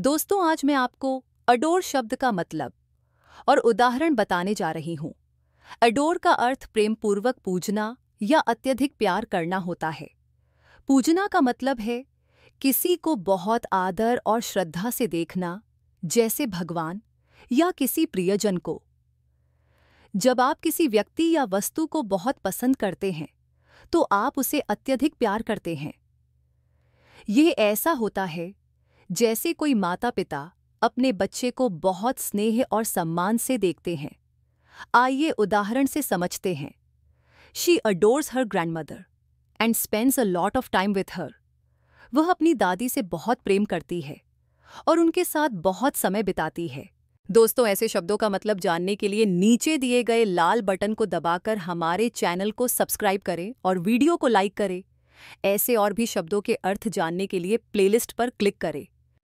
दोस्तों आज मैं आपको अडोर शब्द का मतलब और उदाहरण बताने जा रही हूँ अडोर का अर्थ प्रेमपूर्वक पूजना या अत्यधिक प्यार करना होता है पूजना का मतलब है किसी को बहुत आदर और श्रद्धा से देखना जैसे भगवान या किसी प्रियजन को जब आप किसी व्यक्ति या वस्तु को बहुत पसंद करते हैं तो आप उसे अत्यधिक प्यार करते हैं यह ऐसा होता है जैसे कोई माता पिता अपने बच्चे को बहुत स्नेह और सम्मान से देखते हैं आइए उदाहरण से समझते हैं she adores her grandmother and spends a lot of time with her वह अपनी दादी से बहुत प्रेम करती है और उनके साथ बहुत समय बिताती है दोस्तों ऐसे शब्दों का मतलब जानने के लिए नीचे दिए गए लाल बटन को दबाकर हमारे चैनल को सब्सक्राइब करें और वीडियो को लाइक करें ऐसे और भी शब्दों के अर्थ जानने के लिए प्लेलिस्ट पर क्लिक करें